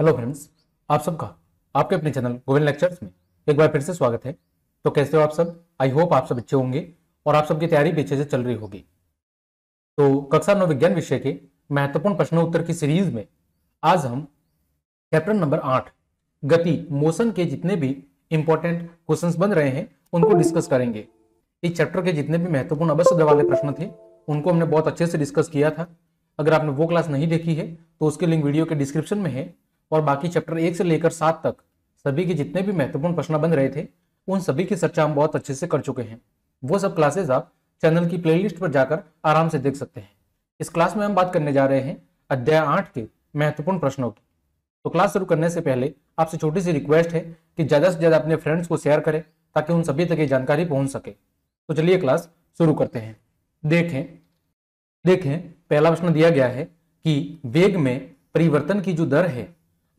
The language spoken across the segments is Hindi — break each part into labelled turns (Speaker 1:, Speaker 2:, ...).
Speaker 1: हेलो फ्रेंड्स आप सबका आपके अपने चैनल गोविंद लेक्चर्स में एक बार फिर से स्वागत है तो कैसे हो आप सब आई होप आप सब अच्छे होंगे और आप सबकी तैयारी पीछे से चल रही होगी तो कक्षा नौ विज्ञान विषय के महत्वपूर्ण प्रश्न उत्तर की सीरीज में आज हम चैप्टर नंबर आठ गति मोशन के जितने भी इंपॉर्टेंट क्वेश्चन बन रहे हैं उनको डिस्कस करेंगे इस चैप्टर के जितने भी महत्वपूर्ण अवश्य वाले प्रश्न थे उनको हमने बहुत अच्छे से डिस्कस किया था अगर आपने वो क्लास नहीं देखी है तो उसके लिंक वीडियो के डिस्क्रिप्शन में है और बाकी चैप्टर एक से लेकर सात तक सभी के जितने भी महत्वपूर्ण प्रश्न बन रहे थे उन सभी की चर्चा हम बहुत अच्छे से कर चुके हैं वो सब क्लासेज आप चैनल की प्लेलिस्ट पर जाकर आराम से देख सकते हैं इस क्लास में हम बात करने जा रहे हैं अध्याय आठ के महत्वपूर्ण प्रश्नों की तो क्लास शुरू करने से पहले आपसे छोटी सी रिक्वेस्ट है कि ज़्यादा से ज़्यादा अपने फ्रेंड्स को शेयर करें ताकि उन सभी तक ये जानकारी पहुंच सके तो चलिए क्लास शुरू करते हैं देखें देखें पहला प्रश्न दिया गया है कि वेग में परिवर्तन की जो दर है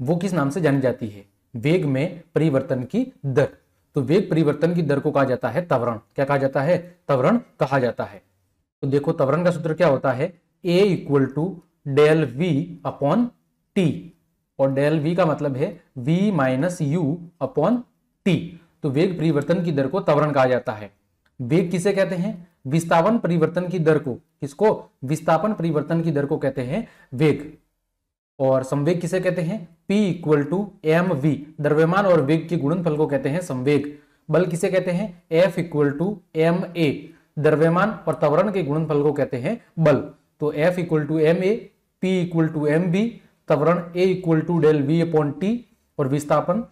Speaker 1: वो किस नाम से जानी जाती है वेग में परिवर्तन की दर तो वेग परिवर्तन की दर को कहा जाता है तवरण क्या कहा जाता है तवरण कहा जाता है तो देखो तवरण का सूत्र क्या होता है a equal to del v upon t और डेल वी का मतलब है v minus u upon t तो वेग परिवर्तन की दर को तवरण कहा जाता है वेग किसे कहते हैं विस्थापन परिवर्तन की दर को किसको विस्थापन परिवर्तन की दर को कहते हैं वेग और संवेग किसे कहते हैं P equal to m v द्रव्यमान और वेग के गुणनफल को कहते हैं संवेग बल किसे कहते हैं F equal to m a द्रव्यमान और त्वरण के गुणनफल को कहते हैं बल तो F equal to m a p equal to m b त्वरण a equal to del v upon t और विस्थापन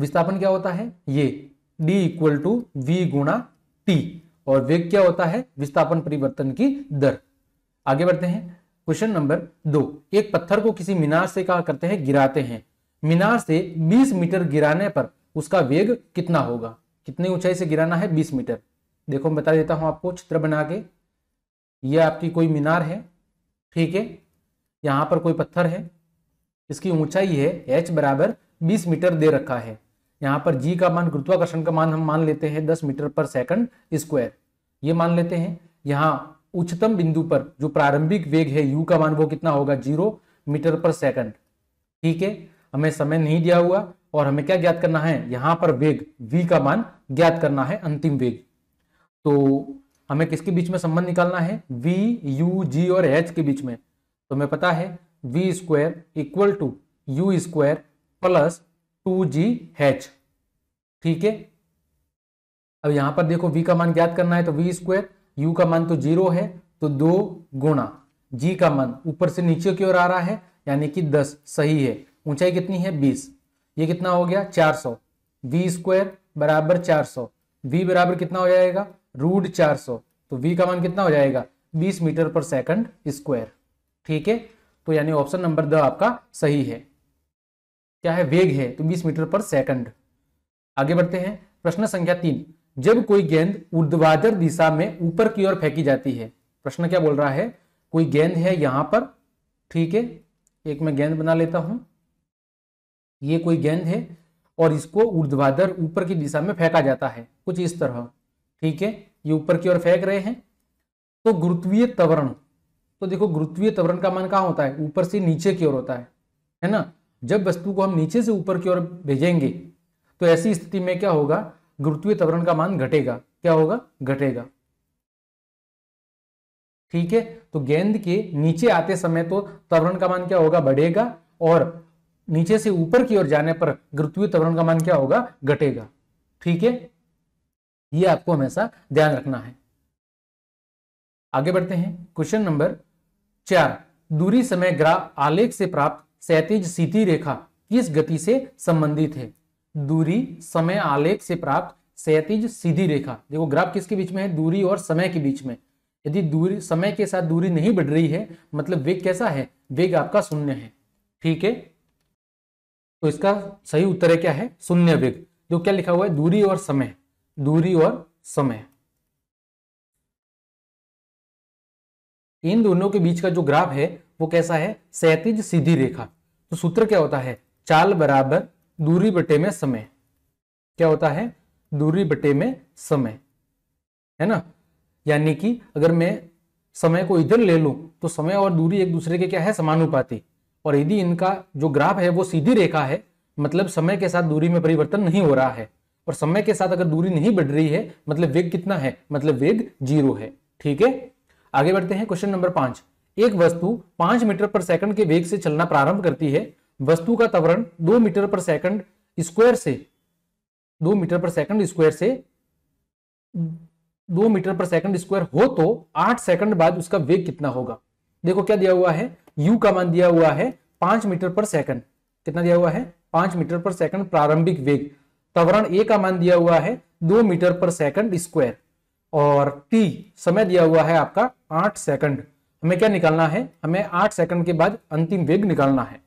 Speaker 1: विस्थापन क्या होता है ये d इक्वल टू वी गुणा टी और वेग क्या होता है विस्थापन परिवर्तन की दर आगे बढ़ते हैं क्वेश्चन नंबर दो एक पत्थर को किसी मीनार से क्या करते हैं गिराते हैं मीनार से 20 मीटर गिराने पर उसका वेग कितना होगा कितनी ऊंचाई से गिराना है 20 मीटर देखो मैं बता देता हूं आपको चित्र बना के ये आपकी कोई मीनार है ठीक है यहाँ पर कोई पत्थर है इसकी ऊंचाई है एच बराबर बीस मीटर दे रखा है यहां पर जी का मान गुरुत्वाकर्षण का मान हम मान लेते हैं दस मीटर पर सेकंड स्क्वायर ये मान लेते हैं यहाँ उच्चतम बिंदु पर जो प्रारंभिक वेग है यू का मान वो कितना होगा जीरो मीटर पर सेकंड ठीक है हमें समय नहीं दिया हुआ और हमें क्या ज्ञात करना है यहां पर वेग वी का मान ज्ञात करना है अंतिम वेग तो हमें किसके बीच में संबंध निकालना है वी यू जी और एच के बीच में तो हमें पता है v square equal to u square plus two g h ठीक है अब यहां पर देखो वी का मान ज्ञात करना है तो वी स्क्वायर u का मान तो जीरो है तो दो गुणा जी का मान ऊपर से नीचे की ओर आ रहा है यानी कि दस सही है ऊंचाई कितनी है बीस ये कितना हो गया चार सौ वी स्क्वायर बराबर चार सौ वी बराबर कितना हो जाएगा रूट चार सौ तो वी का मान कितना हो जाएगा बीस मीटर पर सेकंड स्क्वायर ठीक है तो यानी ऑप्शन नंबर द आपका सही है क्या है वेग है तो बीस मीटर पर सेकंड आगे बढ़ते हैं प्रश्न संख्या तीन जब कोई गेंद ऊर्ध्वाधर दिशा में ऊपर की ओर फेंकी जाती है प्रश्न क्या बोल रहा है कोई गेंद है यहां पर ठीक है एक मैं गेंद बना लेता हूं ये कोई गेंद है और इसको ऊर्ध्वाधर ऊपर की दिशा में फेंका जाता है कुछ इस तरह ठीक है ये ऊपर की ओर फेंक रहे हैं तो गुरुत्वीय त्वरण तो देखो गुरुत्वीय त्वरण का मान कहाँ होता है ऊपर से नीचे की ओर होता है है ना जब वस्तु को हम नीचे से ऊपर की ओर भेजेंगे तो ऐसी स्थिति में क्या होगा गुरुत्वीय त्वरण का मान घटेगा क्या होगा घटेगा ठीक है तो गेंद के नीचे आते समय तो त्वरण का मान क्या होगा बढ़ेगा और नीचे से ऊपर की ओर जाने पर गुरुत्वीय त्वरण का मान क्या होगा घटेगा ठीक है ये आपको हमेशा ध्यान रखना है आगे बढ़ते हैं क्वेश्चन नंबर चार दूरी समय ग्राह आलेख से प्राप्त सैतीज सीधी रेखा किस गति से संबंधित है दूरी समय आलेख से प्राप्त सैतीज सीधी रेखा देखो ग्राफ किसके बीच में है दूरी और समय के बीच में यदि दूरी समय के साथ दूरी नहीं बढ़ रही है मतलब वेग कैसा है वेग आपका शून्य है ठीक है तो इसका सही उत्तर है क्या है शून्य वेग जो क्या लिखा हुआ है दूरी और समय दूरी और समय इन दोनों के बीच का जो ग्राफ है वो कैसा है सैतीज सीधी रेखा तो सूत्र क्या होता है चाल बराबर दूरी बटे में समय क्या होता है दूरी बटे में समय है ना यानी कि अगर मैं समय को इधर ले लूं तो समय और दूरी एक दूसरे के क्या है समानुपाती और यदि इनका जो ग्राफ है वो सीधी रेखा है मतलब समय के साथ दूरी में परिवर्तन नहीं हो रहा है और समय के साथ अगर दूरी नहीं बढ़ रही है मतलब वेग कितना है मतलब वेग जीरो है ठीक है आगे बढ़ते हैं क्वेश्चन नंबर पांच एक वस्तु पांच मीटर पर सेकंड के वेग से चलना प्रारंभ करती है वस्तु का त्वरण दो मीटर पर सेकंड स्क्वायर से दो मीटर पर सेकंड स्क्वायर से दो मीटर पर सेकंड स्क्वायर हो तो आठ सेकंड बाद उसका वेग कितना होगा देखो क्या दिया हुआ है यू का मान दिया हुआ है पांच मीटर पर सेकंड कितना दिया हुआ है पांच मीटर पर सेकंड प्रारंभिक वेग त्वरण ए का मान दिया हुआ है दो मीटर पर सेकंड स्क्वायर और टी समय दिया हुआ है आपका आठ सेकंड हमें क्या निकालना है हमें आठ सेकंड के बाद अंतिम वेग निकालना है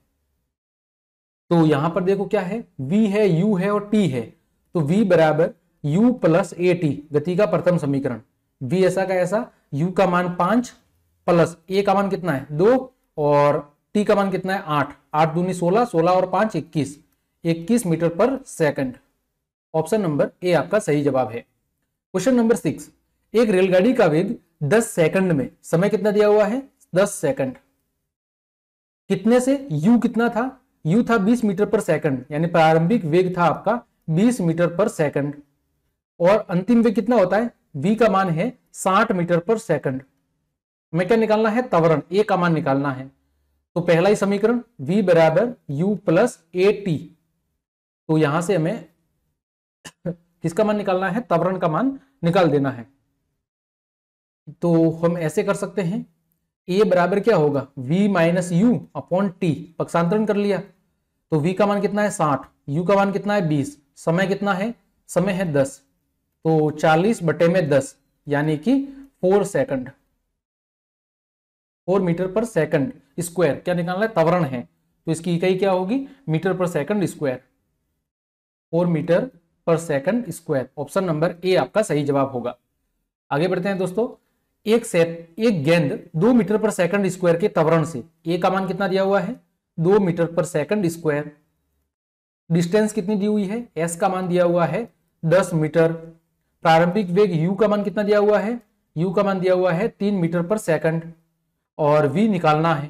Speaker 1: तो यहां पर देखो क्या है v है u है और t है तो v बराबर u प्लस ए टी गति का प्रथम समीकरण v ऐसा का ऐसा u का मान पांच प्लस ए का मान कितना है दो और टी का मान कितना है आठ आठ दूनी सोलह सोलह और पांच इक्कीस इक्कीस metre per second option number a आपका सही जवाब है क्वेश्चन नंबर सिक्स एक रेलगाड़ी का वेग दस सेकंड में समय कितना दिया हुआ है दस सेकंड कितने से u कितना था यू था 20 मीटर पर सेकंड यानी प्रारंभिक वेग था आपका 20 मीटर पर सेकंड और अंतिम वेग कितना होता है वी का मान है 60 मीटर पर सेकंड हमें क्या निकालना है तवरण ए का मान निकालना है तो पहला ही समीकरण वी बराबर यू प्लस ए टी तो यहां से हमें किसका मान निकालना है तवरण का मान निकाल देना है तो हम ऐसे कर सकते हैं ए बराबर क्या होगा v minus u upon t पक्षांतरण कर लिया तो v का मान कितना है साठ u का मान कितना है बीस समय कितना है समय है दस तो चालीस बटे में दस यानी कि four second four metre per second square क्या निकालना है तवरण है तो इसकी इकाई क्या होगी metre per second square four metre per second square option number a आपका सही जवाब होगा आगे बढ़ते हैं दोस्तों एक सेट एक गेंद दो मीटर पर सेकंड स्क्वायर के तवरण से ए का मान कितना दिया हुआ है दो metre per second square distance कितनी दी हुई है एस का मान दिया हुआ है दस मीटर प्रारंभिक वेग यू का मान कितना दिया हुआ है यू का मान दिया हुआ है तीन मीटर पर सेकंड और वी निकालना है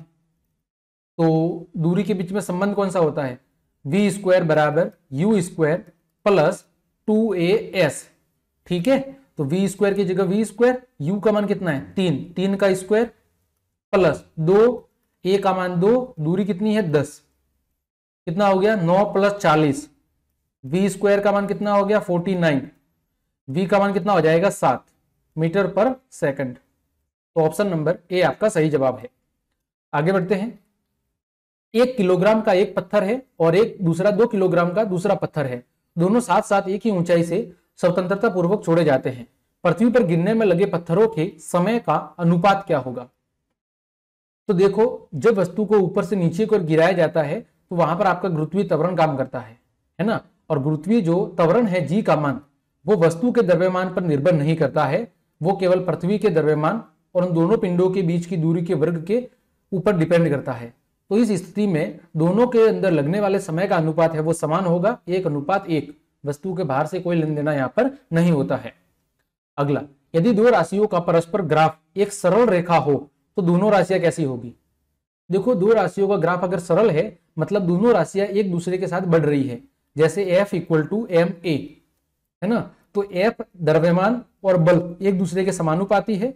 Speaker 1: तो दूरी के बीच में संबंध कौन सा होता है वी स्क्वायर बराबर u square plus two a s ठीक है तो वी स्क्वायर की जगह वी स्क्वायर यू का मान कितना है तीन तीन का स्क्वायर प्लस दो ए का मान दो दूरी कितनी है दस कितना हो गया नौ प्लस चालीस वी स्क्वायर का मान कितना हो गया फोर्टी नाइन वी का मान कितना हो जाएगा सात मीटर पर सेकंड तो ऑप्शन नंबर ए आपका सही जवाब है आगे बढ़ते हैं एक किलोग्राम का एक पत्थर है और एक दूसरा दो किलोग्राम का दूसरा पत्थर है दोनों साथ साथ एक ही ऊंचाई से स्वतंत्रता पूर्वक छोड़े जाते हैं पृथ्वी पर गिरने में लगे पत्थरों के समय का अनुपात क्या होगा तो देखो जब वस्तु को ऊपर से नीचे को गिराया जाता है तो वहां पर आपका गुरुत्वीय त्वरण काम करता है है ना और गुरुत्वीय जो त्वरण है जी का मान वो वस्तु के द्रव्यमान पर निर्भर नहीं करता है वो केवल पृथ्वी के द्रव्यमान और उन दोनों पिंडों के बीच की दूरी के वर्ग के ऊपर डिपेंड करता है तो इस स्थिति में दोनों के अंदर लगने वाले समय का अनुपात है वो समान होगा एक अनुपात एक वस्तु के बाहर से कोई लेन देना यहाँ पर नहीं होता है अगला यदि दो राशियों का परस्पर ग्राफ एक सरल रेखा हो तो दोनों राशियां कैसी होगी देखो दो राशियों का ग्राफ अगर सरल है मतलब दोनों राशियां एक दूसरे के साथ बढ़ रही है जैसे f equal to m a है ना तो एफ द्रव्यमान और बल एक दूसरे के समानुपाती है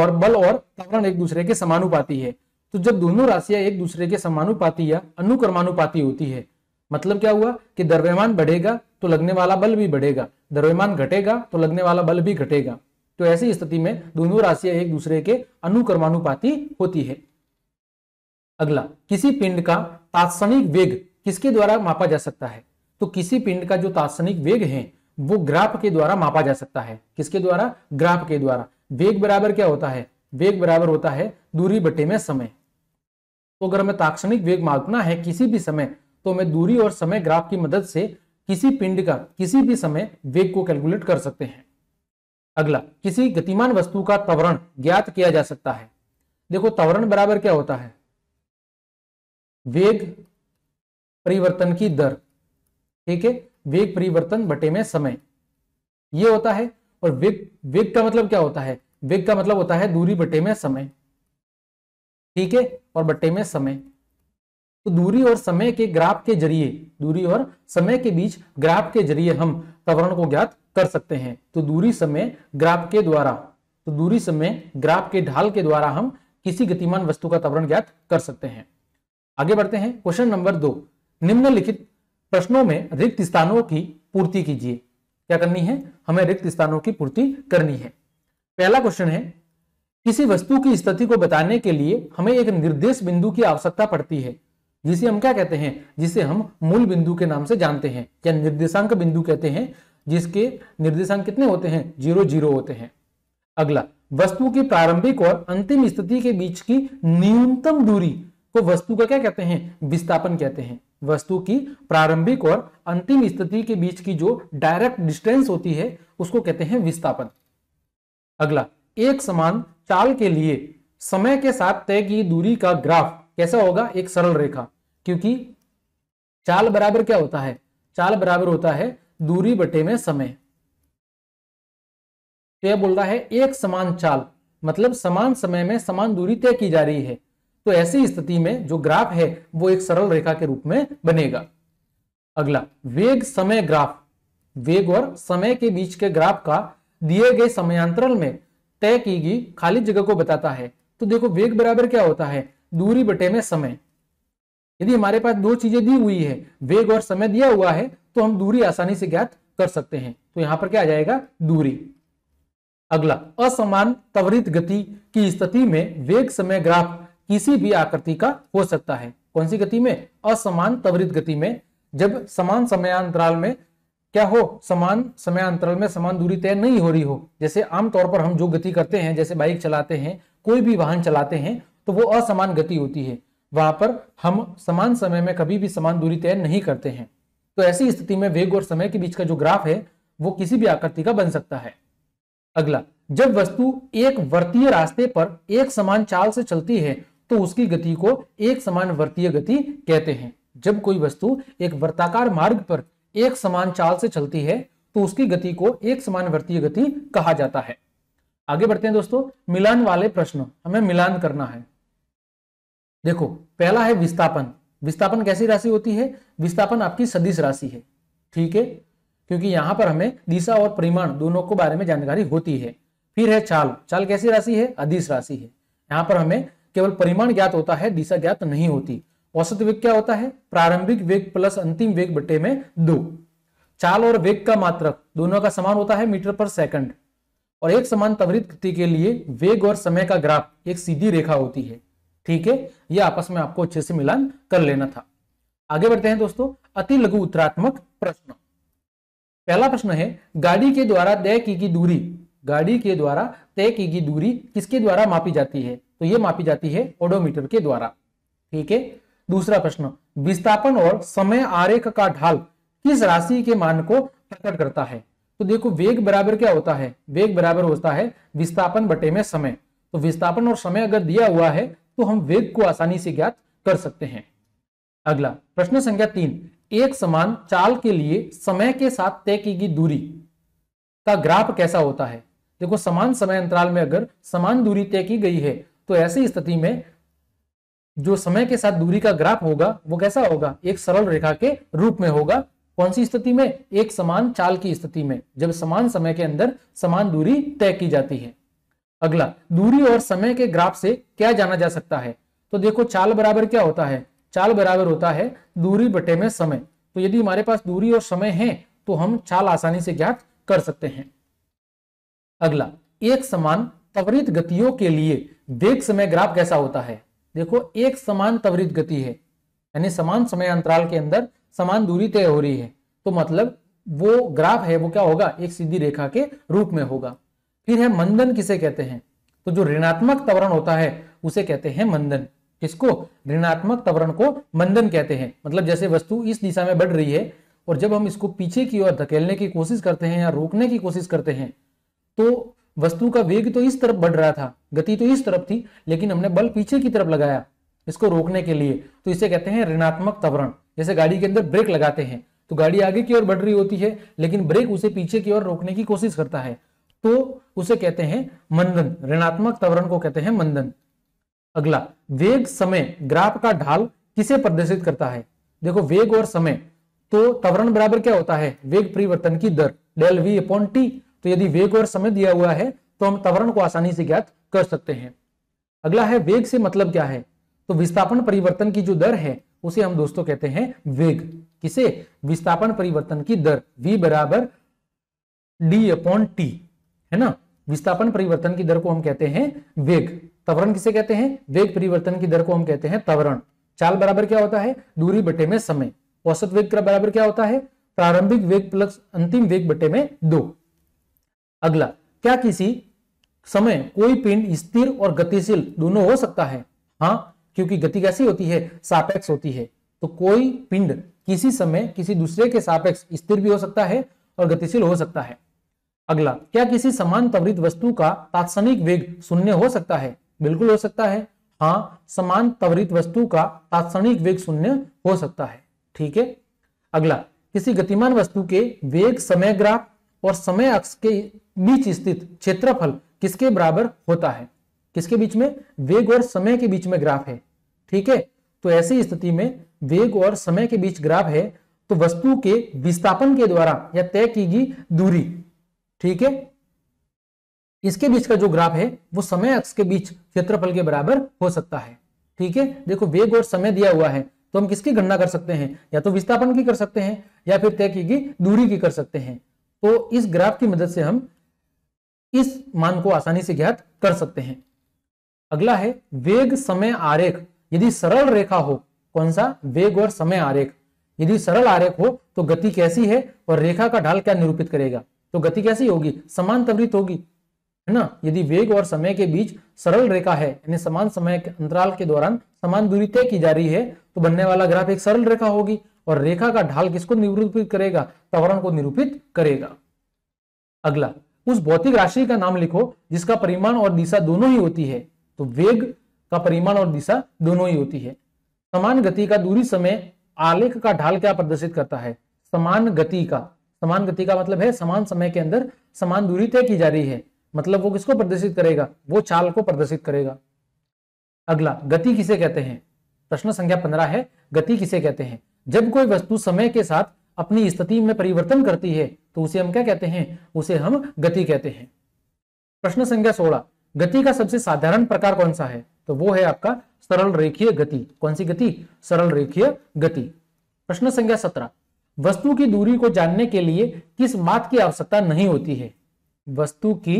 Speaker 1: और बल और त्वरण एक दूसरे के समानुपाती है तो जब दोनों राशियां एक दूसरे के समानुपाती या अनुक्रमानुपाती होती है मतलब क्या हुआ कि द्रव्यमान बढ़ेगा तो लगने वाला बल भी बढ़ेगा द्रव्यमान घटेगा तो लगने वाला बल भी घटेगा तो ऐसी स्थिति में दोनों राशियां एक दूसरे के अनुक्रमानुपाती होती है अगला किसी पिंड का तात्सनिक वेग किसके द्वारा मापा जा सकता है तो किसी पिंड का जो तात्सनिक वेग है वो ग्राफ के द्वारा मापा जा सकता है किसके द्वारा ग्राफ के द्वारा वेग बराबर क्या होता है वेग बराबर होता है दूरी बटे में समय तो अगर हमें ताक्षणिक वेग मापना है किसी भी समय तो हमें दूरी और समय ग्राफ की मदद से किसी पिंड का किसी भी समय वेग को कैलकुलेट कर सकते हैं अगला किसी गतिमान वस्तु का त्वरण ज्ञात किया जा सकता है देखो त्वरण बराबर क्या होता है वेग परिवर्तन की दर ठीक है वेग परिवर्तन बटे में समय यह होता है और वेग वेग का मतलब क्या होता है वेग का मतलब होता है दूरी बटे में समय ठीक है और बटे में समय तो दूरी और समय के ग्राफ के जरिए दूरी और समय के बीच ग्राफ के जरिए हम त्वरण को ज्ञात कर सकते हैं तो दूरी समय ग्राफ के द्वारा तो दूरी समय ग्राफ के ढाल के द्वारा हम किसी गतिमान वस्तु का त्वरण ज्ञात कर सकते हैं आगे बढ़ते हैं क्वेश्चन नंबर दो निम्नलिखित प्रश्नों में रिक्त स्थानों की पूर्ति कीजिए क्या करनी है हमें रिक्त स्थानों की पूर्ति करनी है पहला क्वेश्चन है किसी वस्तु की स्थिति को बताने के लिए हमें एक निर्देश बिंदु की आवश्यकता पड़ती है जिसे हम क्या कहते हैं जिसे हम मूल बिंदु के नाम से जानते हैं या निर्देशांक बिंदु कहते हैं जिसके निर्देशांक कितने होते हैं जीरो जीरो होते हैं अगला वस्तु की प्रारंभिक और अंतिम स्थिति के बीच की न्यूनतम दूरी को वस्तु का क्या कहते हैं विस्थापन कहते हैं वस्तु की प्रारंभिक और अंतिम स्थिति के बीच की जो डायरेक्ट डिस्टेंस होती है उसको कहते हैं विस्थापन अगला एक समान चाल के लिए समय के साथ तय की दूरी का ग्राफ कैसा होगा एक सरल रेखा क्योंकि चाल बराबर क्या होता है चाल बराबर होता है दूरी बटे में समय तो यह बोल रहा है एक समान चाल मतलब समान समय में समान दूरी तय की जा रही है तो ऐसी स्थिति में जो ग्राफ है वो एक सरल रेखा के रूप में बनेगा अगला वेग समय ग्राफ वेग और समय के बीच के ग्राफ का दिए गए समयांतरल में तय की गई खाली जगह को बताता है तो देखो वेग बराबर क्या होता है दूरी बटे में समय यदि हमारे पास दो चीजें दी हुई है वेग और समय दिया हुआ है तो हम दूरी आसानी से ज्ञात कर सकते हैं तो यहां पर क्या आ जाएगा दूरी अगला असमान त्वरित गति की स्थिति में वेग समय ग्राफ किसी भी आकृति का हो सकता है कौन सी गति में असमान त्वरित गति में जब समान समयांतराल में क्या हो समान समयांतराल में समान दूरी तय नहीं हो रही हो जैसे आमतौर पर हम जो गति करते हैं जैसे बाइक चलाते हैं कोई भी वाहन चलाते हैं तो वो असमान गति होती है वहां पर हम समान समय में कभी भी समान दूरी तय नहीं करते हैं तो ऐसी स्थिति में वेग और समय के बीच का जो ग्राफ है वो किसी भी आकृति का बन सकता है अगला जब वस्तु एक वर्तीय रास्ते पर एक समान चाल से चलती है तो उसकी गति को एक समान वर्तीय गति कहते हैं जब कोई वस्तु एक वर्ताकार मार्ग पर एक समान चाल से चलती है तो उसकी गति को एक समान वर्तीय गति कहा जाता है आगे बढ़ते हैं दोस्तों मिलान वाले प्रश्न हमें मिलान करना है देखो पहला है विस्थापन विस्थापन कैसी राशि होती है विस्थापन आपकी सदिश राशि है ठीक है क्योंकि यहां पर हमें दिशा और परिमाण दोनों को बारे में जानकारी होती है फिर है चाल चाल कैसी राशि है अधिस राशि है यहाँ पर हमें केवल परिमाण ज्ञात होता है दिशा ज्ञात नहीं होती औसत वेग क्या होता है प्रारंभिक वेग प्लस अंतिम वेग बटे में दो चाल और वेग का मात्रक दोनों का समान होता है मीटर पर सेकंड और एक समान त्वरित के लिए वेग और समय का ग्राफ एक सीधी रेखा होती है ठीक है ये आपस में आपको अच्छे से मिलान कर लेना था आगे बढ़ते हैं दोस्तों अति लघु उत्तरात्मक प्रश्न पहला प्रश्न है गाड़ी के द्वारा तय की गई दूरी गाड़ी के द्वारा तय की गई दूरी किसके द्वारा मापी जाती है तो यह मापी जाती है ओडोमीटर के द्वारा ठीक है दूसरा प्रश्न विस्थापन और समय आरेख का ढाल किस राशि के मान को प्रकट करता है तो देखो वेग बराबर क्या होता है वेग बराबर होता है विस्थापन बटे में समय तो विस्थापन और समय अगर दिया हुआ है तो हम वेग को आसानी से ज्ञात कर सकते हैं अगला प्रश्न संख्या तीन एक समान चाल के लिए समय के साथ तय की गई दूरी का ग्राफ कैसा होता है देखो समान समय अंतराल में अगर समान दूरी तय की गई है तो ऐसी स्थिति में जो समय के साथ दूरी का ग्राफ होगा वो कैसा होगा एक सरल रेखा के रूप में होगा कौन सी स्थिति में एक समान चाल की स्थिति में जब समान समय के अंदर समान दूरी तय की जाती है अगला दूरी और समय के ग्राफ से क्या जाना जा सकता है तो देखो चाल बराबर क्या होता है चाल बराबर होता है दूरी बटे में समय तो यदि हमारे पास दूरी और समय है तो हम चाल आसानी से ज्ञात कर सकते हैं अगला एक समान त्वरित गतियों के लिए वेग समय ग्राफ कैसा होता है देखो एक समान त्वरित गति है यानी समान समय अंतराल के अंदर समान दूरी तय हो रही है तो मतलब वो ग्राफ है वो क्या होगा एक सीधी रेखा के रूप में होगा फिर है मंदन किसे कहते हैं तो जो ऋणात्मक तवरण होता है उसे कहते हैं मंदन किसको ऋणात्मक तवरण को मंदन कहते हैं मतलब जैसे वस्तु इस दिशा में बढ़ रही है और जब हम इसको पीछे की ओर धकेलने की कोशिश करते हैं या रोकने की कोशिश करते हैं तो वस्तु का वेग तो इस तरफ बढ़ रहा था गति तो इस तरफ थी लेकिन हमने बल पीछे की तरफ लगाया इसको रोकने के लिए तो इसे कहते हैं ऋणात्मक तवरण जैसे गाड़ी के अंदर ब्रेक लगाते हैं तो गाड़ी आगे की ओर बढ़ रही होती है लेकिन ब्रेक उसे पीछे की ओर रोकने की कोशिश करता है तो उसे कहते हैं मंदन ऋणात्मक त्वरण को कहते हैं मंदन अगला वेग समय ग्राफ का ढाल किसे प्रदर्शित करता है देखो वेग और समय तो त्वरण बराबर क्या होता है वेग परिवर्तन की दर डेल वी अपॉन टी तो यदि वेग और समय दिया हुआ है तो हम त्वरण को आसानी से ज्ञात कर सकते हैं अगला है वेग से मतलब क्या है तो विस्थापन परिवर्तन की जो दर है उसे हम दोस्तों कहते हैं वेग किसे विस्थापन परिवर्तन की दर v बराबर डी अपॉन टी है ना विस्थापन परिवर्तन की दर को हम कहते हैं वेग तवरण किसे कहते हैं वेग परिवर्तन की दर को हम कहते हैं तवरण चाल बराबर क्या होता है दूरी बटे में समय औसत वेग का बराबर क्या होता है प्रारंभिक वेग प्लस अंतिम वेग बटे में दो अगला क्या किसी समय कोई पिंड स्थिर और गतिशील दोनों हो सकता है हाँ क्योंकि गति कैसी होती है सापेक्ष होती है तो कोई पिंड किसी समय किसी दूसरे के सापेक्ष स्थिर भी हो सकता है और गतिशील हो सकता है अगला क्या किसी समान त्वरित वस्तु का तात्सनिक वेग शून्य हो सकता है बिल्कुल हो सकता है हाँ समान त्वरित वस्तु का तात्सनिक वेग शून्य हो सकता है ठीक है अगला किसी गतिमान वस्तु के वेग समय ग्राफ और समय अक्ष के बीच स्थित क्षेत्रफल किसके बराबर होता है किसके बीच में वेग और समय के बीच में ग्राफ है ठीक है तो ऐसी स्थिति में वेग और समय के बीच ग्राफ है तो वस्तु के विस्थापन के द्वारा या तय की गई दूरी ठीक है इसके बीच का जो ग्राफ है वो समय अक्ष के बीच क्षेत्रफल के बराबर हो सकता है ठीक है देखो वेग और समय दिया हुआ है तो हम किसकी गणना कर सकते हैं या तो विस्थापन की कर सकते हैं या फिर तय की दूरी की कर सकते हैं तो इस ग्राफ की मदद से हम इस मान को आसानी से ज्ञात कर सकते हैं अगला है वेग समय आरेख यदि सरल रेखा हो कौन सा वेग और समय आरेख यदि सरल आरेख हो तो गति कैसी है और रेखा का ढाल क्या निरूपित करेगा तो गति कैसी होगी समान त्वरित होगी है ना यदि वेग और समय के बीच सरल रेखा है यानी समान समय के अंतराल के दौरान समान दूरी तय की जा रही है तो बनने वाला ग्राफ एक सरल रेखा होगी और रेखा का ढाल किसको निरूपित करेगा त्वरण को निरूपित करेगा अगला उस भौतिक राशि का नाम लिखो जिसका परिमाण और दिशा दोनों ही होती है तो वेग का परिमाण और दिशा दोनों ही होती है समान गति का दूरी समय आलेख का ढाल क्या प्रदर्शित करता है समान गति का समान गति का मतलब है समान समय के अंदर समान दूरी तय की जा रही है मतलब वो किसको प्रदर्शित करेगा वो चाल को प्रदर्शित करेगा अगला गति किसे कहते हैं प्रश्न संख्या पंद्रह है गति किसे कहते हैं जब कोई वस्तु समय के साथ अपनी स्थिति में परिवर्तन करती है तो उसे हम क्या कहते हैं उसे हम गति कहते हैं प्रश्न संख्या सोलह गति का सबसे साधारण प्रकार कौन सा है तो वो है आपका सरल रेखीय गति कौन सी गति सरल रेखीय गति प्रश्न संख्या सत्रह वस्तु की दूरी को जानने के लिए किस मात की आवश्यकता नहीं होती है वस्तु की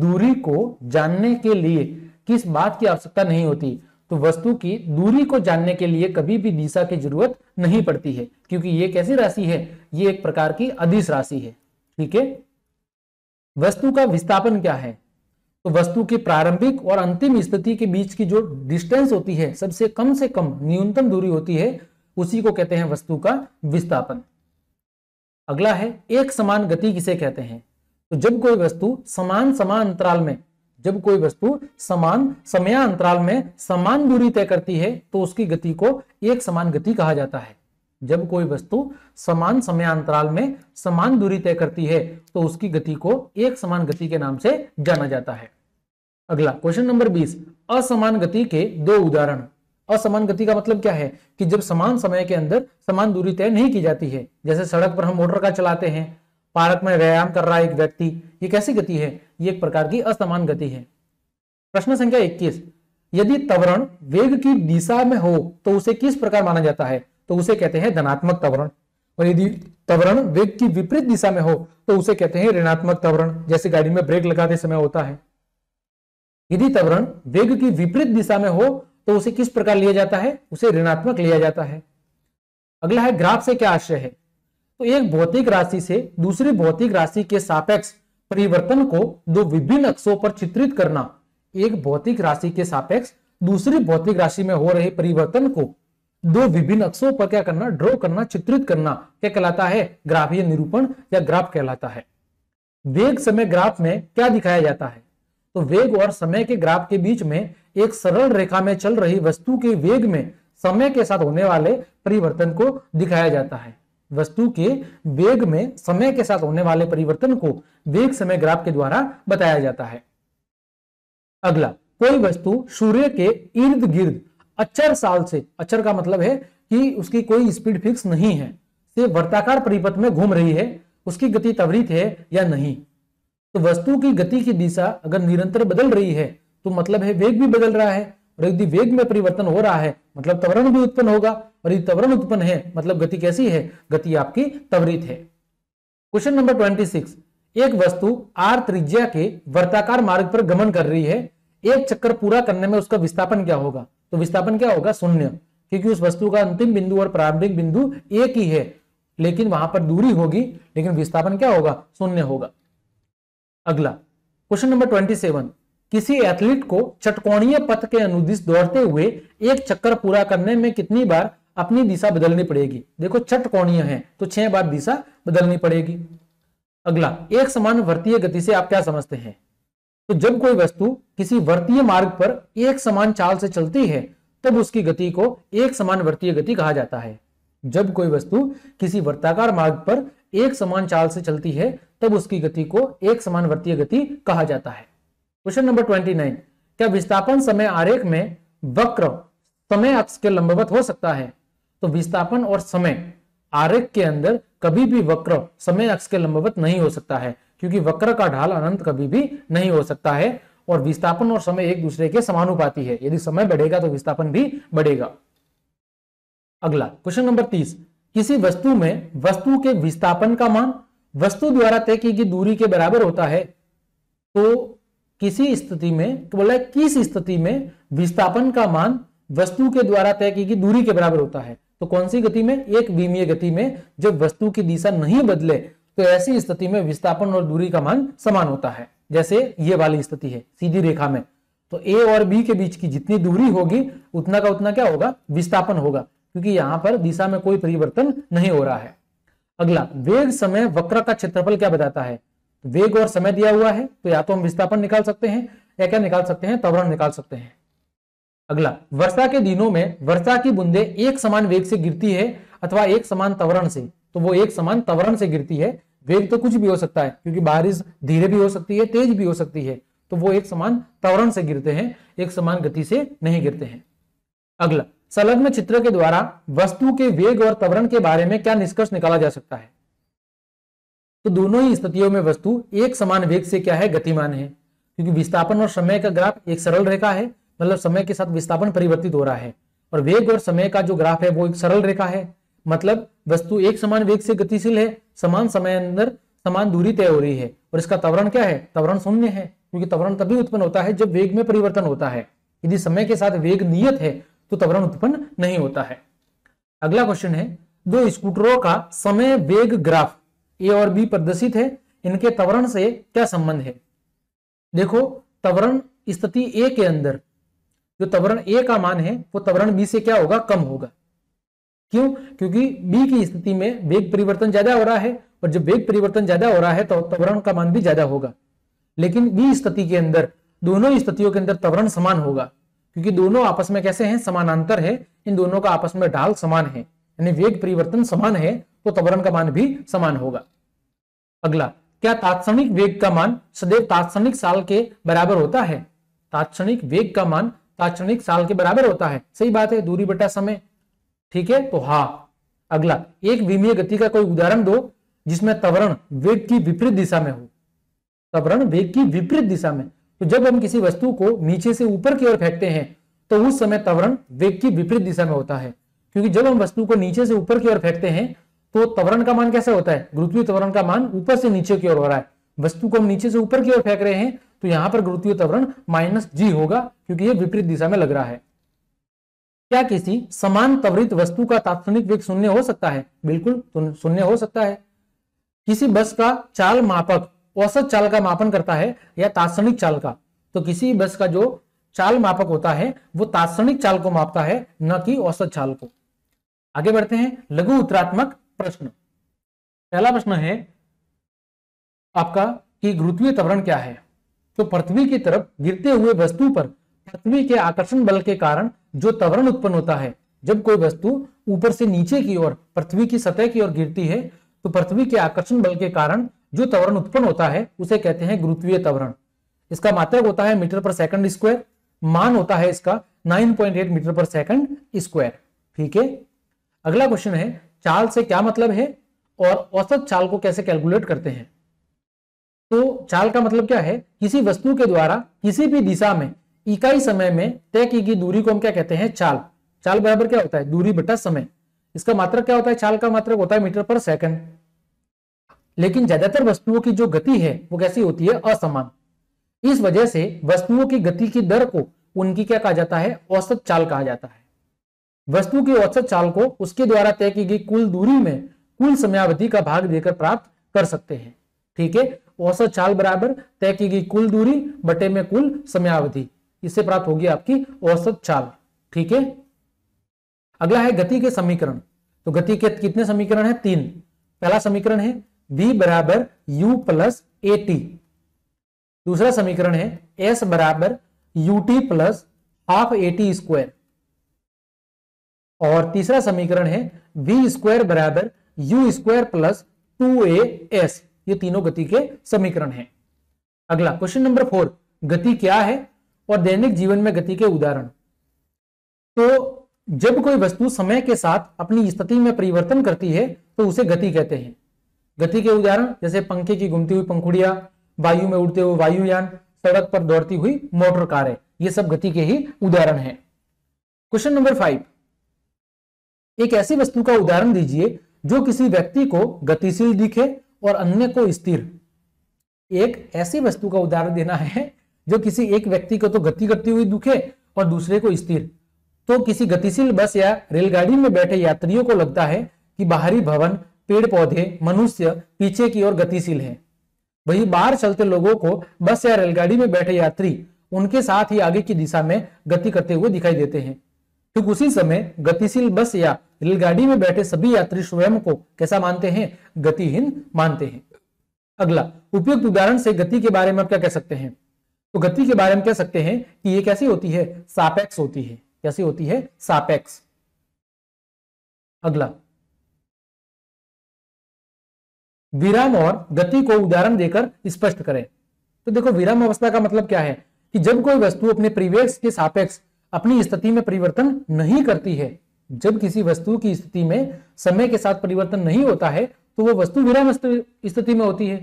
Speaker 1: दूरी को जानने के लिए किस बात की आवश्यकता नहीं होती तो वस्तु की दूरी को जानने के लिए कभी भी दिशा की जरूरत नहीं पड़ती है क्योंकि ये कैसी राशि है ये एक प्रकार की अधिस राशि है ठीक है वस्तु का विस्थापन क्या है तो वस्तु की प्रारंभिक और अंतिम स्थिति के बीच की जो डिस्टेंस होती है सबसे कम से कम न्यूनतम दूरी होती है उसी को कहते हैं वस्तु का विस्थापन अगला है एक समान गति किसे कहते हैं तो जब कोई वस्तु समान समान अंतराल में जब कोई वस्तु समान समय अंतराल में समान दूरी तय करती है तो उसकी गति को एक समान गति कहा जाता है जब कोई वस्तु समान समय अंतराल में समान दूरी तय करती है तो उसकी गति को एक समान गति के नाम से जाना जाता है अगला क्वेश्चन नंबर 20 असमान गति के दो उदाहरण असमान गति का मतलब क्या है कि जब समान समय के अंदर समान दूरी तय नहीं की जाती है जैसे सड़क पर हम मोटर का चलाते हैं पार्क में व्यायाम कर रहा है एक व्यक्ति ये कैसी गति है ये एक प्रकार की असमान गति है प्रश्न संख्या इक्कीस यदि तवरण वेग की दिशा में हो तो उसे किस प्रकार माना जाता है तो उसे कहते हैं धनात्मक तवरण और यदि तवरण वेग की विपरीत दिशा में हो तो उसे कहते हैं ऋणात्मक तवरण जैसे गाड़ी में ब्रेक लगाते समय होता है यदि तवरण वेग की विपरीत दिशा में हो तो उसे किस प्रकार लिया जाता है उसे ऋणात्मक लिया जाता है अगला है ग्राफ से क्या आशय है तो एक भौतिक राशि से दूसरी भौतिक राशि के सापेक्ष परिवर्तन को दो विभिन्न अक्षों पर चित्रित करना एक भौतिक राशि के सापेक्ष दूसरी भौतिक राशि में हो रहे परिवर्तन को दो विभिन्न अक्षों पर क्या करना ड्रॉ करना चित्रित करना क्या कहलाता है ग्राफीय निरूपण या ग्राफ कहलाता है वेग समय ग्राफ में क्या दिखाया जाता है तो वेग और समय के ग्राफ के बीच में एक सरल रेखा में चल रही वस्तु के वेग में समय के साथ होने वाले परिवर्तन को दिखाया जाता है वस्तु के वेग में समय के साथ होने वाले परिवर्तन को वेग समय ग्राफ के द्वारा बताया जाता है अगला कोई वस्तु सूर्य के इर्द गिर्द अचर साल से अचर का मतलब है कि उसकी कोई स्पीड फिक्स नहीं है से वर्ताकार परिपथ में घूम रही है उसकी गति त्वरित है या नहीं तो वस्तु की गति की दिशा अगर निरंतर बदल रही है तो मतलब है वेग भी बदल रहा है और यदि वेग में परिवर्तन हो रहा है मतलब त्वरण भी उत्पन्न होगा और यदि त्वरण उत्पन्न है मतलब गति कैसी है गति आपकी त्वरित है क्वेश्चन नंबर ट्वेंटी सिक्स एक वस्तु आर त्रिज्या के वर्ताकार मार्ग पर गमन कर रही है एक चक्कर पूरा करने में उसका विस्थापन क्या होगा तो विस्थापन क्या होगा शून्य क्योंकि उस वस्तु का अंतिम बिंदु और प्रारंभिक बिंदु एक ही है लेकिन वहां पर दूरी होगी लेकिन विस्थापन क्या होगा शून्य होगा अगला क्वेश्चन नंबर ट्वेंटी सेवन किसी एथलीट को चटकोणीय पथ के अनुदिश दौड़ते हुए एक चक्कर पूरा करने में कितनी बार अपनी दिशा बदलनी पड़ेगी देखो चटकोणीय है तो छह बार दिशा बदलनी पड़ेगी अगला एक समान वर्तीय गति से आप क्या समझते हैं तो जब कोई वस्तु किसी वर्तीय मार्ग पर एक समान चाल से चलती है तब उसकी गति को एक समान वर्तीय गति कहा जाता है जब कोई वस्तु किसी वर्ताकार मार्ग पर एक समान चाल से चलती है तब उसकी गति को एक समान वर्तीय गति कहा जाता है क्वेश्चन नंबर ट्वेंटी नाइन क्या विस्थापन समय आरेख में वक्र समय अक्ष के लंबवत हो सकता है तो विस्थापन और समय आरेख के अंदर कभी भी वक्र समय अक्ष के लंबवत नहीं हो सकता है क्योंकि वक्र का ढाल अनंत कभी भी नहीं हो सकता है और विस्थापन और समय एक दूसरे के समानुपाती है यदि समय बढ़ेगा तो विस्थापन भी बढ़ेगा अगला क्वेश्चन नंबर तीस किसी वस्तु में वस्तु के विस्थापन का मान वस्तु द्वारा तय की गई दूरी के बराबर होता है तो किसी स्थिति में बोला किस स्थिति में विस्थापन का मान वस्तु के द्वारा तय की गई दूरी के बराबर होता है तो कौन सी गति में एक विमीय गति में जब वस्तु की दिशा नहीं बदले तो ऐसी स्थिति में विस्थापन और दूरी का मान समान होता है जैसे ये वाली स्थिति है सीधी रेखा में तो ए और बी के बीच की जितनी दूरी होगी उतना का उतना क्या होगा विस्थापन होगा क्योंकि यहां पर दिशा में कोई परिवर्तन नहीं हो रहा है अगला वेग समय वक्र का क्षेत्रफल क्या बताता है तो वेग और समय दिया हुआ है तो या तो हम विस्थापन निकाल सकते हैं या क्या निकाल सकते हैं त्वरण निकाल सकते हैं अगला वर्षा के दिनों में वर्षा की बूंदे एक समान वेग से गिरती है अथवा एक समान त्वरण से तो वो एक समान त्वरण से गिरती है वेग तो कुछ भी हो सकता है क्योंकि बारिश धीरे भी हो सकती है तेज भी हो सकती है तो वो एक समान त्वरण से गिरते हैं एक समान गति से नहीं गिरते हैं अगला संलग्न चित्र के द्वारा वस्तु के वेग और त्वरण के बारे में क्या निष्कर्ष निकाला जा सकता है तो दोनों ही स्थितियों में वस्तु एक समान वेग से क्या है गतिमान है क्योंकि विस्थापन और समय का ग्राफ एक सरल रेखा है मतलब समय के साथ विस्थापन परिवर्तित हो रहा है और वेग और समय का जो ग्राफ है वो एक सरल रेखा है मतलब वस्तु एक समान वेग से गतिशील है समान समय अंदर समान दूरी तय हो रही है और इसका त्वरण क्या है त्वरण शून्य है क्योंकि त्वरण तभी उत्पन्न होता है जब वेग में परिवर्तन होता है यदि समय के साथ वेग नियत है तो त्वरण उत्पन्न नहीं होता है अगला क्वेश्चन है दो स्कूटरों का समय वेग ग्राफ ए और बी प्रदर्शित है इनके त्वरण से क्या संबंध है देखो त्वरण स्थिति ए के अंदर जो त्वरण ए का मान है वो त्वरण बी से क्या होगा कम होगा क्यों क्योंकि बी की स्थिति में वेग परिवर्तन ज्यादा हो रहा है और जब वेग परिवर्तन ज्यादा हो रहा है तो त्वरण का मान भी ज्यादा होगा लेकिन बी स्थिति के अंदर दोनों स्थितियों के अंदर त्वरण समान होगा क्योंकि दोनों आपस में कैसे हैं समानांतर है इन दोनों का आपस में ढाल समान है यानी वेग परिवर्तन समान है तो त्वरण का मान भी समान होगा अगला क्या तात्क्षणिक वेग का मान सदैव तात्क्षणिक साल के बराबर होता है तात्क्षणिक वेग का मान तात्क्षणिक साल के बराबर होता है सही बात है दूरी बटा समय ठीक है तो हा अगला एक विमीय गति का कोई उदाहरण दो जिसमें त्वरण वेग की विपरीत दिशा में हो त्वरण वेग की विपरीत दिशा में तो जब हम किसी वस्तु को नीचे से ऊपर की ओर फेंकते हैं तो उस समय त्वरण वेग की विपरीत दिशा में होता है क्योंकि जब हम वस्तु को नीचे से ऊपर की ओर फेंकते हैं तो त्वरण का मान कैसे होता है गुरुत्वीय त्वरण का मान ऊपर से नीचे की ओर हो रहा है वस्तु को हम नीचे से ऊपर की ओर फेंक रहे हैं तो यहां पर गुरुत्वीय त्वरण माइनस जी होगा क्योंकि यह विपरीत दिशा में लग रहा है क्या किसी समान त्वरित वस्तु का तात्क्षणिक वेग शून्य हो सकता है बिल्कुल तो शून्य हो सकता है किसी बस का चाल मापक औसत चाल का मापन करता है या तात्क्षणिक चाल का तो किसी बस का जो चाल मापक होता है वो तात्क्षणिक चाल को मापता है न कि औसत चाल को आगे बढ़ते हैं लघु उत्तरात्मक प्रश्न पहला प्रश्न है आपका कि गुरुत्वीय त्वरण क्या है तो पृथ्वी की तरफ गिरते हुए वस्तु पर पृथ्वी के आकर्षण बल के कारण जो त्वरण उत्पन्न होता है जब कोई वस्तु ऊपर से नीचे की ओर पृथ्वी की सतह की ओर गिरती है तो पृथ्वी के आकर्षण बल के कारण जो त्वरण उत्पन्न होता है उसे कहते हैं गुरुत्वीय त्वरण इसका मात्रक होता है मीटर पर सेकंड स्क्वायर मान होता है इसका 9.8 मीटर पर सेकंड स्क्वायर ठीक है अगला क्वेश्चन है चाल से क्या मतलब है और औसत चाल को कैसे कैलकुलेट करते हैं तो चाल का मतलब क्या है किसी वस्तु के द्वारा किसी भी दिशा में इकाई समय में तय की गई दूरी को हम क्या कहते हैं चाल चाल बराबर क्या होता है दूरी बटा समय इसका मात्रक क्या होता है चाल का मात्रक होता है मीटर पर सेकंड लेकिन ज्यादातर वस्तुओं की जो गति है वो कैसी होती है असमान इस वजह से वस्तुओं की गति की दर को उनकी क्या कहा जाता है औसत चाल कहा जाता है वस्तु की औसत चाल को उसके द्वारा तय की गई कुल दूरी में कुल समयावधि का भाग देकर प्राप्त कर सकते हैं ठीक है औसत चाल बराबर तय की गई कुल दूरी बटे में कुल समयावधि इससे प्राप्त होगी आपकी औसत चाल ठीक है अगला है गति के समीकरण तो गति के कितने समीकरण है तीन पहला समीकरण है v बराबर u प्लस ए टी दूसरा समीकरण है s बराबर u t plus half a t square और तीसरा समीकरण है v स्क्वायर बराबर u square plus two a s ये तीनों गति के समीकरण हैं अगला क्वेश्चन नंबर फोर गति क्या है और दैनिक जीवन में गति के उदाहरण तो जब कोई वस्तु समय के साथ अपनी स्थिति में परिवर्तन करती है तो उसे गति कहते हैं गति के उदाहरण जैसे पंखे की घूमती हुई पंखुड़िया वायु में उड़ते हुए वायुयान सड़क पर दौड़ती हुई मोटर कारें ये सब गति के ही उदाहरण हैं क्वेश्चन नंबर फाइव एक ऐसी वस्तु का उदाहरण दीजिए जो किसी व्यक्ति को गतिशील दिखे और अन्य को स्थिर एक ऐसी वस्तु का उदाहरण देना है जो किसी एक व्यक्ति को तो गति करती हुई दुखे और दूसरे को स्थिर तो किसी गतिशील बस या रेलगाड़ी में बैठे यात्रियों को लगता है कि बाहरी भवन पेड़ पौधे मनुष्य पीछे की ओर गतिशील है वही बाहर चलते लोगों को बस या रेलगाड़ी में बैठे यात्री उनके साथ ही आगे की दिशा में गति करते हुए दिखाई देते हैं ठीक उसी समय गतिशील बस या रेलगाड़ी में बैठे सभी यात्री स्वयं को कैसा मानते हैं गतिहीन मानते हैं अगला उपयुक्त उदाहरण से गति के बारे में आप क्या कह सकते हैं तो गति के बारे में कह सकते हैं कि ये कैसी होती है सापेक्स होती है कैसी होती है सापेक्स अगला विराम और गति को उदाहरण देकर स्पष्ट करें तो देखो विराम अवस्था का मतलब क्या है कि जब कोई वस्तु अपने परिवेश के सापेक्ष अपनी स्थिति में परिवर्तन नहीं करती है जब किसी वस्तु की स्थिति में समय के साथ परिवर्तन नहीं होता है तो वो वस्तु विराम स्थिति में होती है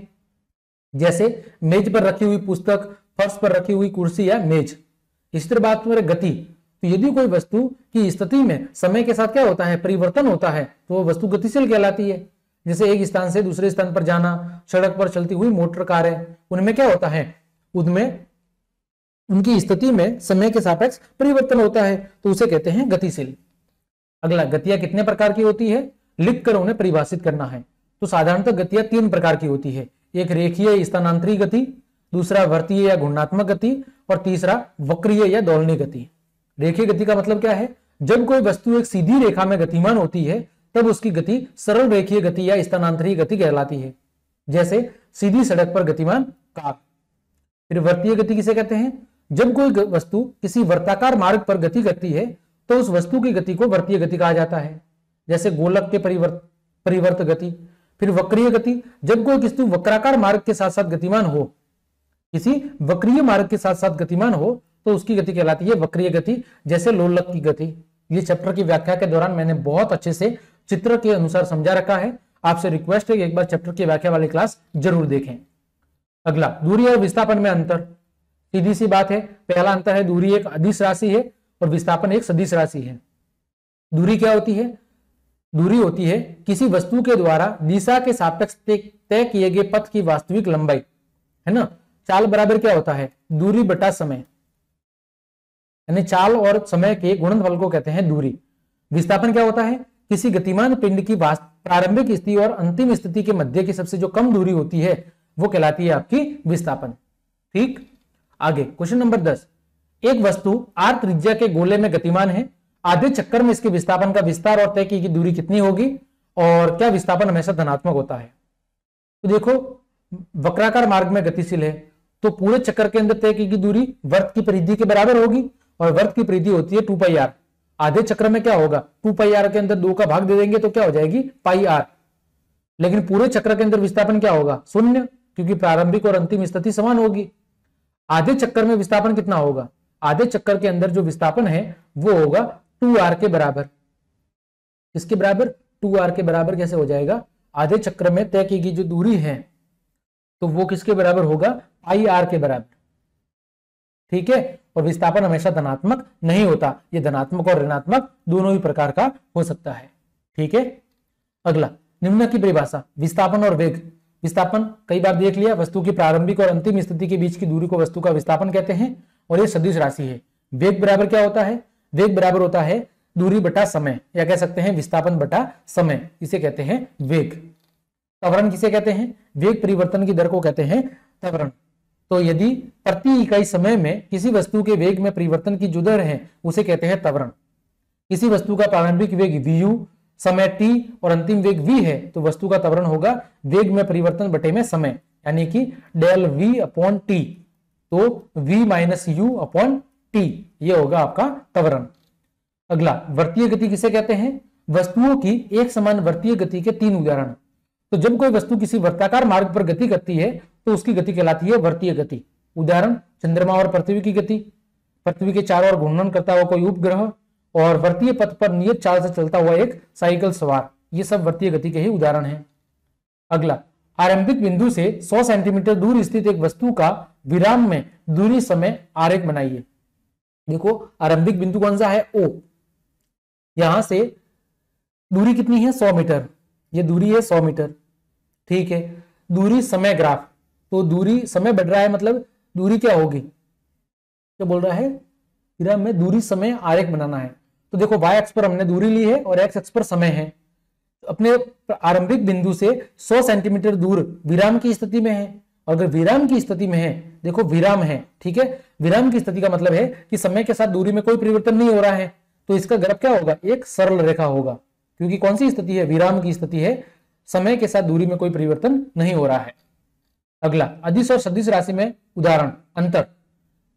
Speaker 1: जैसे मेज पर रखी हुई पुस्तक फर्श पर रखी हुई कुर्सी या मेज इस तरह बात करें गति तो यदि कोई वस्तु की स्थिति में समय के साथ क्या होता है परिवर्तन होता है तो वो वस्तु गतिशील कहलाती है जैसे एक स्थान से दूसरे स्थान पर जाना सड़क पर चलती हुई मोटर कारें उनमें क्या होता है उनमें उनकी स्थिति में समय के सापेक्ष परिवर्तन होता है तो उसे कहते हैं गतिशील अगला गतियां कितने प्रकार की होती है लिख कर उन्हें परिभाषित करना है तो साधारणतः तो गतियां तीन प्रकार की होती है एक रेखीय स्थानांतरी गति दूसरा वर्तीय या गुणात्मक गति और तीसरा वक्रीय या दौलनी गति रेखीय गति का मतलब क्या है जब कोई वस्तु एक सीधी रेखा में गतिमान होती है तब उसकी गति सरल रेखीय गति या स्थानांतरीय गति कहलाती है जैसे सीधी सड़क पर गतिमान कार फिर वर्तीय गति किसे कहते हैं जब कोई वस्तु किसी वर्ताकार मार्ग पर गति करती है तो उस वस्तु की गति को वर्तीय गति कहा जाता है जैसे गोलक के परिवर्त परिवर्त गति फिर वक्रीय गति जब कोई वस्तु वक्राकार मार्ग के साथ साथ गतिमान हो किसी वक्रीय मार्ग के साथ साथ गतिमान हो तो उसकी गति कहलाती है वक्रीय गति जैसे लोलक की गति ये चैप्टर की व्याख्या के दौरान मैंने बहुत अच्छे से चित्र के अनुसार समझा रखा है आपसे रिक्वेस्ट है एक बार चैप्टर की व्याख्या वाली क्लास जरूर देखें अगला दूरी और विस्थापन में अंतर सीधी सी बात है पहला अंतर है दूरी एक अधिस राशि है और विस्थापन एक सदिश राशि है दूरी क्या होती है दूरी होती है किसी वस्तु के द्वारा दिशा के सापेक्ष तय किए गए पथ की वास्तविक लंबाई है ना चाल बराबर क्या होता है दूरी बटा समय यानी चाल और समय के गुणनफल को कहते हैं दूरी विस्थापन क्या होता है किसी गतिमान पिंड की प्रारंभिक स्थिति और अंतिम स्थिति के मध्य की सबसे जो कम दूरी होती है वो कहलाती है आपकी विस्थापन ठीक आगे क्वेश्चन नंबर दस एक वस्तु आर त्रिज्या के गोले में गतिमान है आधे चक्कर में इसके विस्थापन का विस्तार और तय की कि दूरी कितनी होगी और क्या विस्थापन हमेशा धनात्मक होता है तो देखो वक्राकार मार्ग में गतिशील है तो पूरे चक्कर के अंदर तय की दूरी वर्त की परिधि के बराबर होगी और वर्त की परिधि होती है टू पाई आर आधे चक्र में क्या होगा टू पाई आर के अंदर दो का भाग दे देंगे तो क्या हो जाएगी पाई आर लेकिन पूरे चक्र के अंदर विस्थापन क्या होगा शून्य क्योंकि प्रारंभिक और अंतिम स्थिति समान होगी आधे चक्कर में विस्थापन कितना होगा आधे चक्कर के अंदर जो विस्थापन है वो होगा टू आर के बराबर इसके बराबर टू आर के बराबर कैसे हो जाएगा आधे चक्र में तय की गई जो दूरी है तो वो किसके बराबर होगा आई आर के बराबर ठीक है और विस्थापन हमेशा धनात्मक नहीं होता ये धनात्मक और ऋणात्मक दोनों ही प्रकार का हो सकता है ठीक है अगला निम्न की परिभाषा विस्थापन और वेग विस्थापन कई बार देख लिया वस्तु की प्रारंभिक और अंतिम स्थिति के बीच की दूरी को वस्तु का विस्थापन कहते हैं और यह सदिश राशि है वेग बराबर क्या होता है वेग बराबर होता है दूरी बटा समय या कह सकते हैं विस्थापन बटा समय इसे कहते हैं वेग त्वरण किसे कहते हैं वेग परिवर्तन की दर को कहते हैं त्वरण तो यदि प्रति इकाई समय में किसी वस्तु के वेग में परिवर्तन की जो दर है उसे कहते हैं त्वरण किसी वस्तु का प्रारंभिक वेग वीयू समय टी और अंतिम वेग वी है तो वस्तु का त्वरण होगा वेग में परिवर्तन बटे में समय यानी कि डेल वी अपॉन टी तो v minus u upon t ये होगा आपका त्वरण अगला वर्तीय गति किसे कहते हैं वस्तुओं की एक समान वर्तीय गति के तीन उदाहरण तो जब कोई वस्तु किसी वर्ताकार मार्ग पर गति करती है तो उसकी गति कहलाती है वर्तीय गति उदाहरण चंद्रमा और पृथ्वी की गति पृथ्वी के चारों ओर घूर्णन करता हुआ कोई उपग्रह और वर्तीय पथ पर नियत चाल से चलता हुआ एक साइकिल सवार ये सब वर्तीय गति के ही उदाहरण है अगला आरंभिक बिंदु से 100 सेंटीमीटर दूर स्थित एक वस्तु का विराम में दूरी समय आरेख बनाइए देखो आरंभिक बिंदु कौन सा है ओ यहां से दूरी कितनी है 100 मीटर ये दूरी है 100 मीटर ठीक है दूरी समय ग्राफ तो दूरी समय बढ़ रहा है मतलब दूरी क्या होगी क्या बोल रहा है हीरा में दूरी समय आर बनाना है तो देखो वाई एक्स पर हमने दूरी ली है और एक्स एक्स पर समय है तो अपने आरंभिक बिंदु से 100 सेंटीमीटर दूर विराम की स्थिति में है और अगर विराम की स्थिति में है देखो विराम है ठीक है विराम की स्थिति का मतलब है कि समय के साथ दूरी में कोई परिवर्तन नहीं हो रहा है तो इसका गर्भ क्या होगा एक सरल रेखा होगा क्योंकि कौन सी स्थिति है विराम की स्थिति है समय के साथ दूरी में कोई परिवर्तन नहीं हो रहा है अगला अधिस और सदिश राशि में उदाहरण अंतर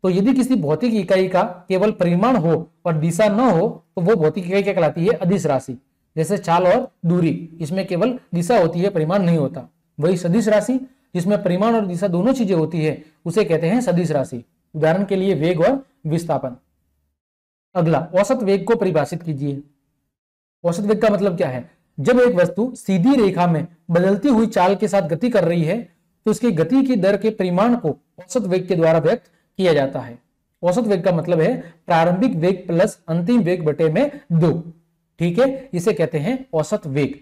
Speaker 1: तो यदि किसी भौतिक इकाई का केवल परिमाण हो और दिशा न हो तो वो भौतिक इकाई क्या कहलाती है अधिस राशि जैसे चाल और दूरी इसमें केवल दिशा होती है परिमाण नहीं होता वही सदिश राशि जिसमें परिमाण और दिशा दोनों चीजें होती है उसे कहते हैं सदिश राशि उदाहरण के लिए वेग और विस्थापन अगला औसत वेग को परिभाषित कीजिए औसत वेग का मतलब क्या है जब एक वस्तु सीधी रेखा में बदलती हुई चाल के साथ गति कर रही है तो इसकी गति की दर के परिमाण को औसत वेग के द्वारा व्यक्त किया जाता है औसत वेग का मतलब है प्रारंभिक वेग प्लस अंतिम वेग बटे में दो ठीक है इसे कहते हैं औसत वेग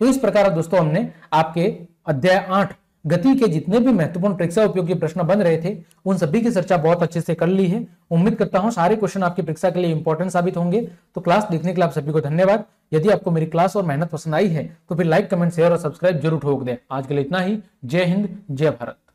Speaker 1: तो इस प्रकार दोस्तों हमने आपके अध्याय आठ गति के जितने भी महत्वपूर्ण परीक्षा उपयोगी प्रश्न बन रहे थे उन सभी की चर्चा बहुत अच्छे से कर ली है उम्मीद करता हूँ सारे क्वेश्चन आपकी परीक्षा के लिए इंपॉर्टेंट साबित होंगे तो क्लास देखने के लिए आप सभी को धन्यवाद यदि आपको मेरी क्लास और मेहनत पसंद आई है तो फिर लाइक कमेंट शेयर और सब्सक्राइब जरूर ठोक दें आज के लिए इतना ही जय हिंद जय भारत